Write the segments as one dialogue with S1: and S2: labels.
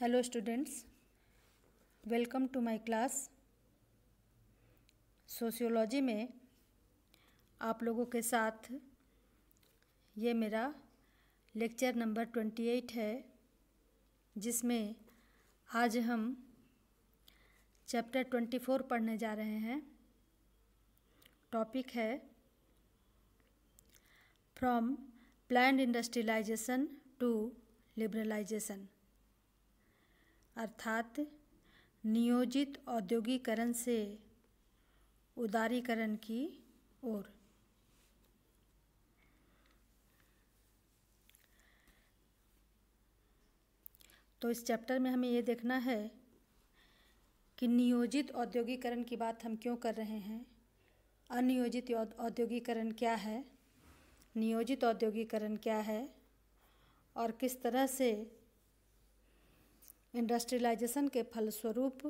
S1: hello students welcome to my class sociology में आप लोगों के साथ ये मेरा लेक्चर नंबर ट्वेंटी एट है जिसमें आज हम चैप्टर ट्वेंटी फोर पढ़ने जा रहे हैं टॉपिक है from plan industrialization to liberalization अर्थात नियोजित औद्योगिकरण से उदारीकरण की ओर तो इस चैप्टर में हमें ये देखना है कि नियोजित औद्योगिकरण की बात हम क्यों कर रहे हैं अनियोजित औद्योगिकरण क्या है नियोजित औद्योगिकरण क्या है और किस तरह से इंडस्ट्रियलाइजेशन के फलस्वरूप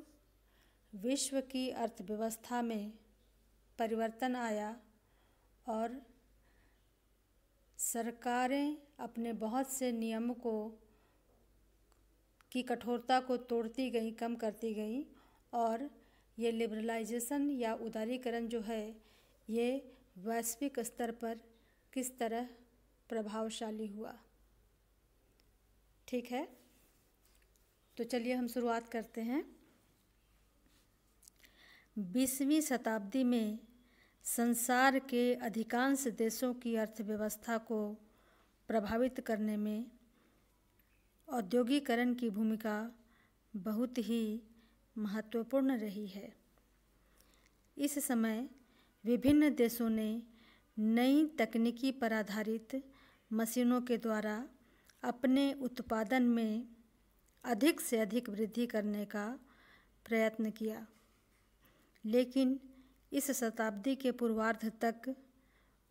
S1: विश्व की अर्थव्यवस्था में परिवर्तन आया और सरकारें अपने बहुत से नियमों को की कठोरता को तोड़ती गई कम करती गई और ये लिबरलाइजेशन या उदारीकरण जो है ये वैश्विक स्तर पर किस तरह प्रभावशाली हुआ ठीक है तो चलिए हम शुरुआत करते हैं बीसवीं शताब्दी में संसार के अधिकांश देशों की अर्थव्यवस्था को प्रभावित करने में औद्योगिकरण की भूमिका बहुत ही महत्वपूर्ण रही है इस समय विभिन्न देशों ने नई तकनीकी पर आधारित मशीनों के द्वारा अपने उत्पादन में अधिक से अधिक वृद्धि करने का प्रयत्न किया लेकिन इस शताब्दी के पूर्वार्ध तक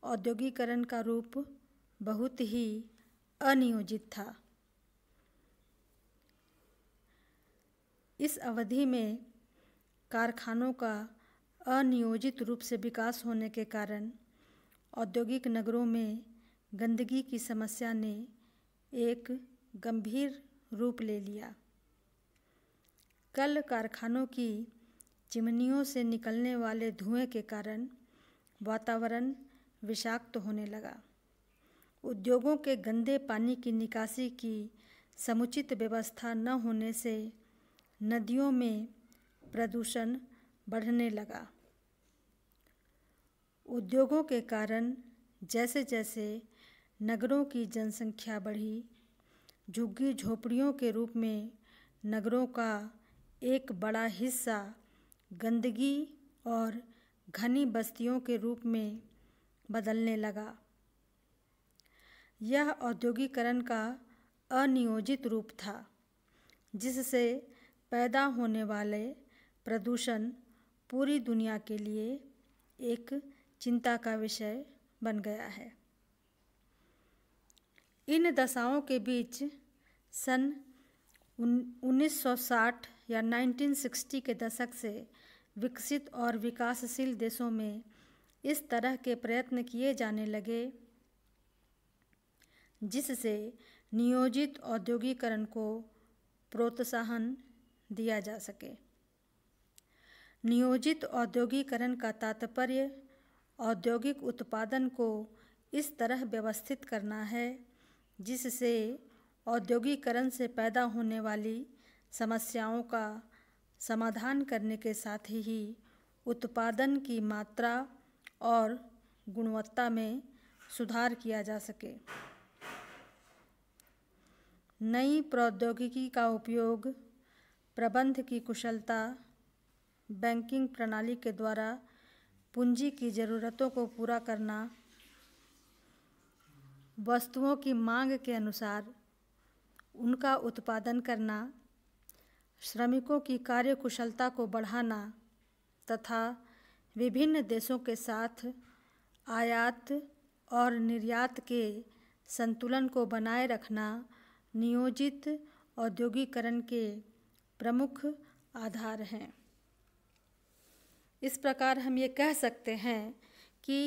S1: औद्योगिकरण का रूप बहुत ही अनियोजित था इस अवधि में कारखानों का अनियोजित रूप से विकास होने के कारण औद्योगिक नगरों में गंदगी की समस्या ने एक गंभीर रूप ले लिया कल कारखानों की चिमनियों से निकलने वाले धुएं के कारण वातावरण विषाक्त तो होने लगा उद्योगों के गंदे पानी की निकासी की समुचित व्यवस्था न होने से नदियों में प्रदूषण बढ़ने लगा उद्योगों के कारण जैसे जैसे नगरों की जनसंख्या बढ़ी झुग्गी झोपड़ियों के रूप में नगरों का एक बड़ा हिस्सा गंदगी और घनी बस्तियों के रूप में बदलने लगा यह औद्योगिकरण का अनियोजित रूप था जिससे पैदा होने वाले प्रदूषण पूरी दुनिया के लिए एक चिंता का विषय बन गया है इन दशाओं के बीच सन 1960 या 1960 के दशक से विकसित और विकासशील देशों में इस तरह के प्रयत्न किए जाने लगे जिससे नियोजित औद्योगिकरण को प्रोत्साहन दिया जा सके नियोजित औद्योगिकरण का तात्पर्य औद्योगिक उत्पादन को इस तरह व्यवस्थित करना है जिससे औद्योगिकरण से पैदा होने वाली समस्याओं का समाधान करने के साथ ही उत्पादन की मात्रा और गुणवत्ता में सुधार किया जा सके नई प्रौद्योगिकी का उपयोग प्रबंध की कुशलता बैंकिंग प्रणाली के द्वारा पूंजी की ज़रूरतों को पूरा करना वस्तुओं की मांग के अनुसार उनका उत्पादन करना श्रमिकों की कार्यकुशलता को बढ़ाना तथा विभिन्न देशों के साथ आयात और निर्यात के संतुलन को बनाए रखना नियोजित औद्योगिकरण के प्रमुख आधार हैं इस प्रकार हम ये कह सकते हैं कि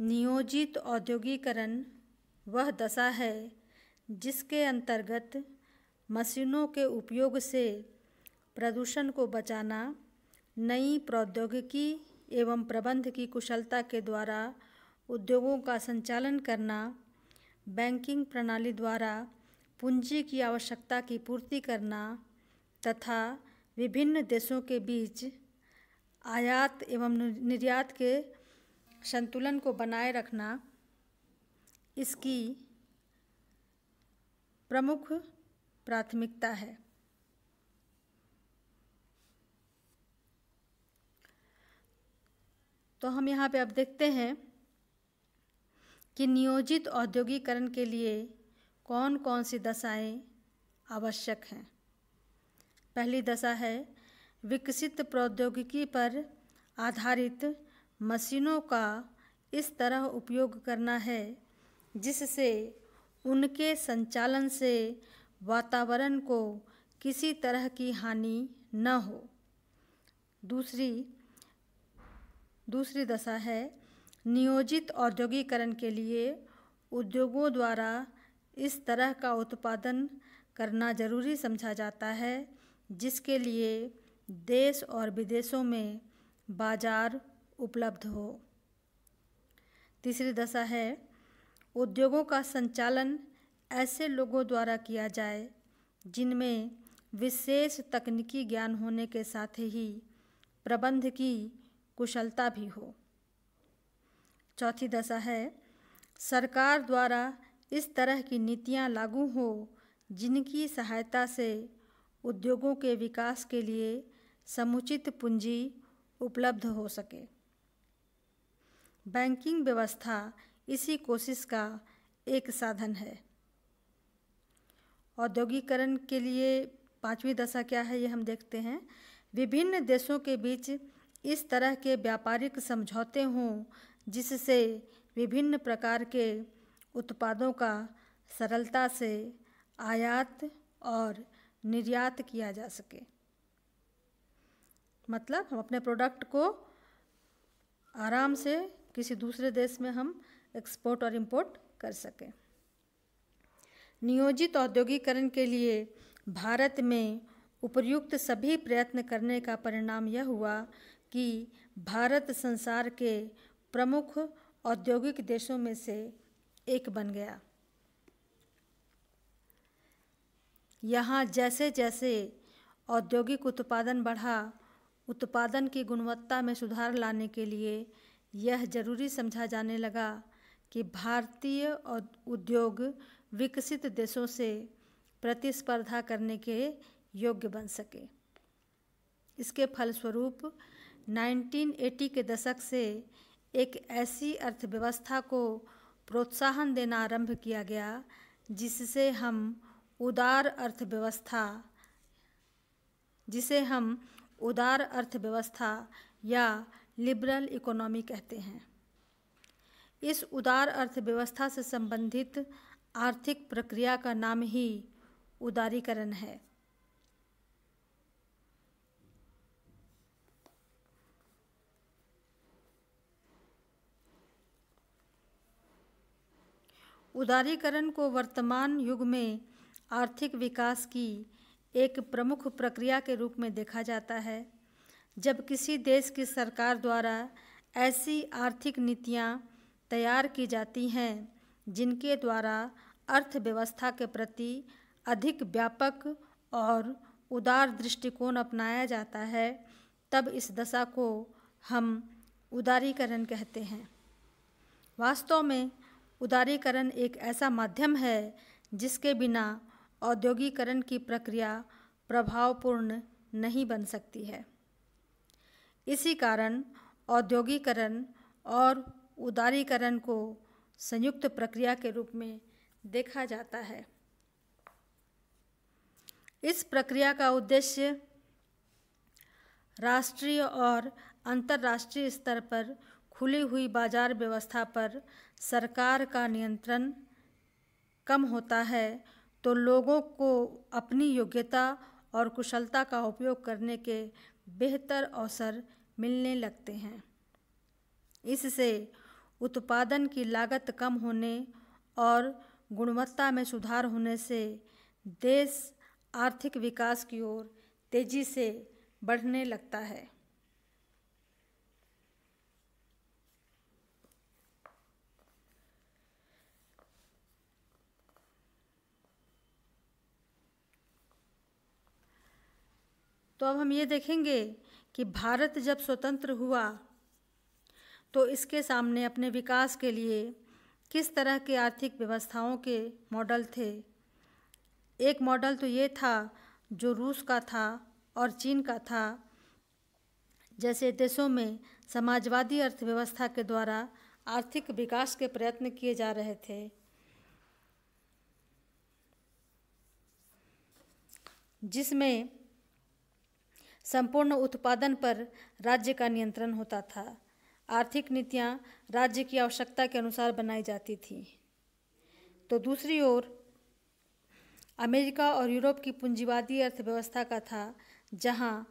S1: नियोजित औद्योगिकरण वह दशा है जिसके अंतर्गत मशीनों के उपयोग से प्रदूषण को बचाना नई प्रौद्योगिकी एवं प्रबंध की कुशलता के द्वारा उद्योगों का संचालन करना बैंकिंग प्रणाली द्वारा पूंजी की आवश्यकता की पूर्ति करना तथा विभिन्न देशों के बीच आयात एवं निर्यात के संतुलन को बनाए रखना इसकी प्रमुख प्राथमिकता है तो हम यहाँ पे अब देखते हैं कि नियोजित औद्योगिकरण के लिए कौन कौन सी दशाएं आवश्यक हैं पहली दशा है विकसित प्रौद्योगिकी पर आधारित मशीनों का इस तरह उपयोग करना है जिससे उनके संचालन से वातावरण को किसी तरह की हानि न हो दूसरी दूसरी दशा है नियोजित औद्योगिकरण के लिए उद्योगों द्वारा इस तरह का उत्पादन करना जरूरी समझा जाता है जिसके लिए देश और विदेशों में बाजार उपलब्ध हो तीसरी दशा है उद्योगों का संचालन ऐसे लोगों द्वारा किया जाए जिनमें विशेष तकनीकी ज्ञान होने के साथ ही प्रबंध की कुशलता भी हो चौथी दशा है सरकार द्वारा इस तरह की नीतियाँ लागू हो जिनकी सहायता से उद्योगों के विकास के लिए समुचित पूंजी उपलब्ध हो सके बैंकिंग व्यवस्था इसी कोशिश का एक साधन है औद्योगिकरण के लिए पांचवी दशा क्या है ये हम देखते हैं विभिन्न देशों के बीच इस तरह के व्यापारिक समझौते हों जिससे विभिन्न प्रकार के उत्पादों का सरलता से आयात और निर्यात किया जा सके मतलब हम अपने प्रोडक्ट को आराम से किसी दूसरे देश में हम एक्सपोर्ट और इम्पोर्ट कर सकें नियोजित औद्योगिकरण के लिए भारत में उपयुक्त सभी प्रयत्न करने का परिणाम यह हुआ कि भारत संसार के प्रमुख औद्योगिक देशों में से एक बन गया यहाँ जैसे जैसे औद्योगिक उत्पादन बढ़ा उत्पादन की गुणवत्ता में सुधार लाने के लिए यह जरूरी समझा जाने लगा कि भारतीय उद्योग विकसित देशों से प्रतिस्पर्धा करने के योग्य बन सके इसके फलस्वरूप 1980 के दशक से एक ऐसी अर्थव्यवस्था को प्रोत्साहन देना आरंभ किया गया जिससे हम उदार अर्थव्यवस्था जिसे हम उदार अर्थव्यवस्था या लिबरल इकोनॉमी कहते हैं इस उदार अर्थव्यवस्था से संबंधित आर्थिक प्रक्रिया का नाम ही उदारीकरण है उदारीकरण को वर्तमान युग में आर्थिक विकास की एक प्रमुख प्रक्रिया के रूप में देखा जाता है जब किसी देश की सरकार द्वारा ऐसी आर्थिक नीतियाँ तैयार की जाती हैं जिनके द्वारा अर्थव्यवस्था के प्रति अधिक व्यापक और उदार दृष्टिकोण अपनाया जाता है तब इस दशा को हम उदारीकरण कहते हैं वास्तव में उदारीकरण एक ऐसा माध्यम है जिसके बिना औद्योगिकरण की प्रक्रिया प्रभावपूर्ण नहीं बन सकती है इसी कारण औद्योगिकरण और उदारीकरण को संयुक्त प्रक्रिया के रूप में देखा जाता है इस प्रक्रिया का उद्देश्य राष्ट्रीय और अंतर्राष्ट्रीय स्तर पर खुली हुई बाजार व्यवस्था पर सरकार का नियंत्रण कम होता है तो लोगों को अपनी योग्यता और कुशलता का उपयोग करने के बेहतर अवसर मिलने लगते हैं इससे उत्पादन की लागत कम होने और गुणवत्ता में सुधार होने से देश आर्थिक विकास की ओर तेजी से बढ़ने लगता है तो अब हम ये देखेंगे कि भारत जब स्वतंत्र हुआ तो इसके सामने अपने विकास के लिए किस तरह के आर्थिक व्यवस्थाओं के मॉडल थे एक मॉडल तो ये था जो रूस का था और चीन का था जैसे देशों में समाजवादी अर्थव्यवस्था के द्वारा आर्थिक विकास के प्रयत्न किए जा रहे थे जिसमें संपूर्ण उत्पादन पर राज्य का नियंत्रण होता था आर्थिक नीतियाँ राज्य की आवश्यकता के अनुसार बनाई जाती थी तो दूसरी ओर अमेरिका और यूरोप की पूंजीवादी अर्थव्यवस्था का था जहाँ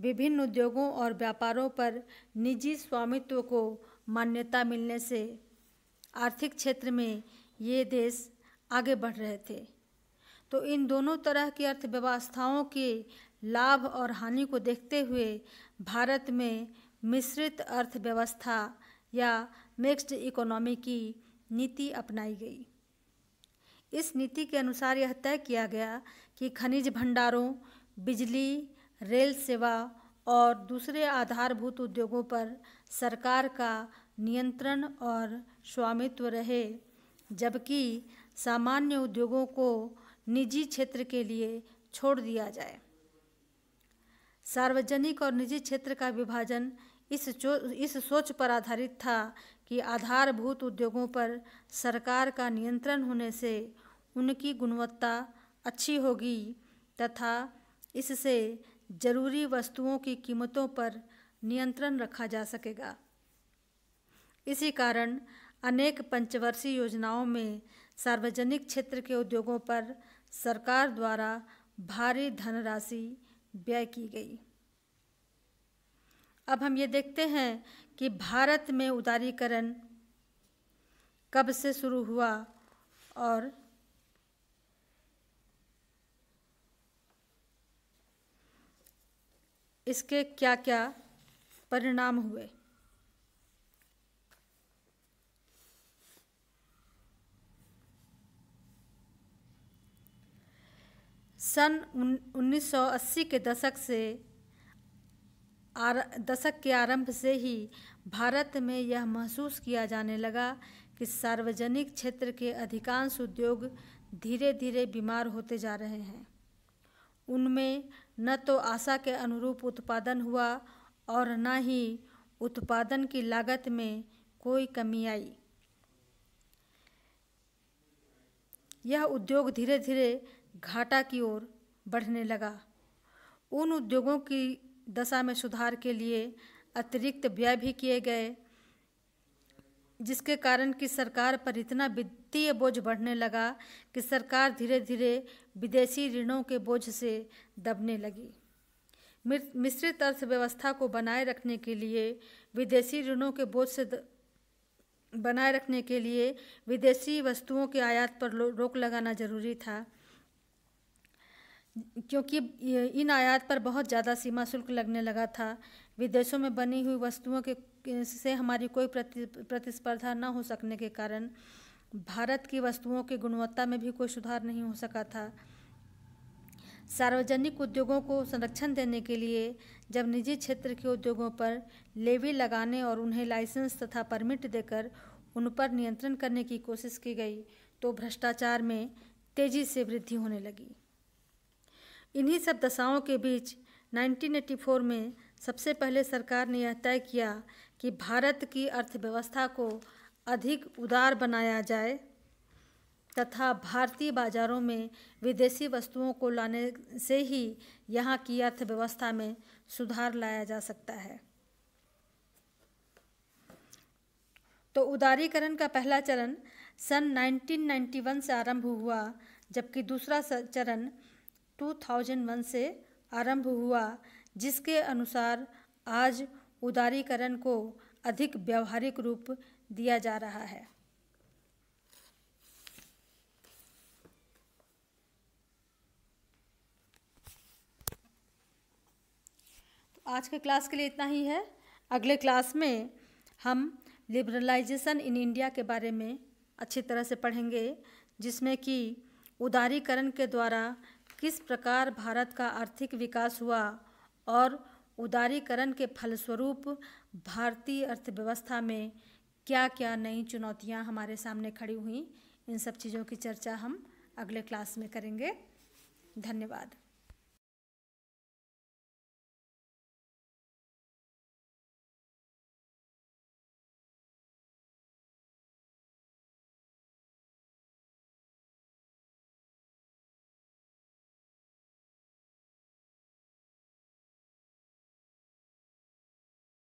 S1: विभिन्न उद्योगों और व्यापारों पर निजी स्वामित्व को मान्यता मिलने से आर्थिक क्षेत्र में ये देश आगे बढ़ रहे थे तो इन दोनों तरह की अर्थव्यवस्थाओं के लाभ और हानि को देखते हुए भारत में मिश्रित अर्थव्यवस्था या मिक्स्ड इकोनॉमी की नीति अपनाई गई इस नीति के अनुसार यह तय किया गया कि खनिज भंडारों बिजली रेल सेवा और दूसरे आधारभूत उद्योगों पर सरकार का नियंत्रण और स्वामित्व रहे जबकि सामान्य उद्योगों को निजी क्षेत्र के लिए छोड़ दिया जाए सार्वजनिक और निजी क्षेत्र का विभाजन इस इस सोच पर आधारित था कि आधारभूत उद्योगों पर सरकार का नियंत्रण होने से उनकी गुणवत्ता अच्छी होगी तथा इससे जरूरी वस्तुओं की कीमतों पर नियंत्रण रखा जा सकेगा इसी कारण अनेक पंचवर्षीय योजनाओं में सार्वजनिक क्षेत्र के उद्योगों पर सरकार द्वारा भारी धनराशि व्यय की गई अब हम ये देखते हैं कि भारत में उदारीकरण कब से शुरू हुआ और इसके क्या क्या परिणाम हुए सन 1980 के दशक से आर दशक के आरंभ से ही भारत में यह महसूस किया जाने लगा कि सार्वजनिक क्षेत्र के अधिकांश उद्योग धीरे धीरे बीमार होते जा रहे हैं उनमें न तो आशा के अनुरूप उत्पादन हुआ और न ही उत्पादन की लागत में कोई कमी आई यह उद्योग धीरे धीरे घाटा की ओर बढ़ने लगा उन उद्योगों की दशा में सुधार के लिए अतिरिक्त व्यय भी किए गए जिसके कारण कि सरकार पर इतना वित्तीय बोझ बढ़ने लगा कि सरकार धीरे धीरे विदेशी ऋणों के बोझ से दबने लगी मिश्रित अर्थव्यवस्था को बनाए रखने के लिए विदेशी ऋणों के बोझ से द... बनाए रखने के लिए विदेशी वस्तुओं के आयात पर रोक लगाना जरूरी था क्योंकि इन आयात पर बहुत ज़्यादा सीमा शुल्क लगने लगा था विदेशों में बनी हुई वस्तुओं के से हमारी कोई प्रति प्रतिस्पर्धा न हो सकने के कारण भारत की वस्तुओं की गुणवत्ता में भी कोई सुधार नहीं हो सका था सार्वजनिक उद्योगों को संरक्षण देने के लिए जब निजी क्षेत्र के उद्योगों पर लेवी लगाने और उन्हें लाइसेंस तथा परमिट देकर उन पर नियंत्रण करने की कोशिश की गई तो भ्रष्टाचार में तेज़ी से वृद्धि होने लगी इन्हीं सब दशाओं के बीच 1984 में सबसे पहले सरकार ने यह तय किया कि भारत की अर्थव्यवस्था को अधिक उदार बनाया जाए तथा भारतीय बाज़ारों में विदेशी वस्तुओं को लाने से ही यहाँ की अर्थव्यवस्था में सुधार लाया जा सकता है तो उदारीकरण का पहला चरण सन 1991 से आरंभ हुआ जबकि दूसरा चरण 2001 से आरंभ हुआ जिसके अनुसार आज उदारीकरण को अधिक व्यवहारिक रूप दिया जा रहा है तो आज के क्लास के लिए इतना ही है अगले क्लास में हम लिबरलाइजेशन इन इंडिया के बारे में अच्छी तरह से पढ़ेंगे जिसमें कि उदारीकरण के द्वारा किस प्रकार भारत का आर्थिक विकास हुआ और उदारीकरण के फलस्वरूप भारतीय अर्थव्यवस्था में क्या क्या नई चुनौतियां हमारे सामने खड़ी हुई इन सब चीज़ों की चर्चा हम अगले क्लास में करेंगे धन्यवाद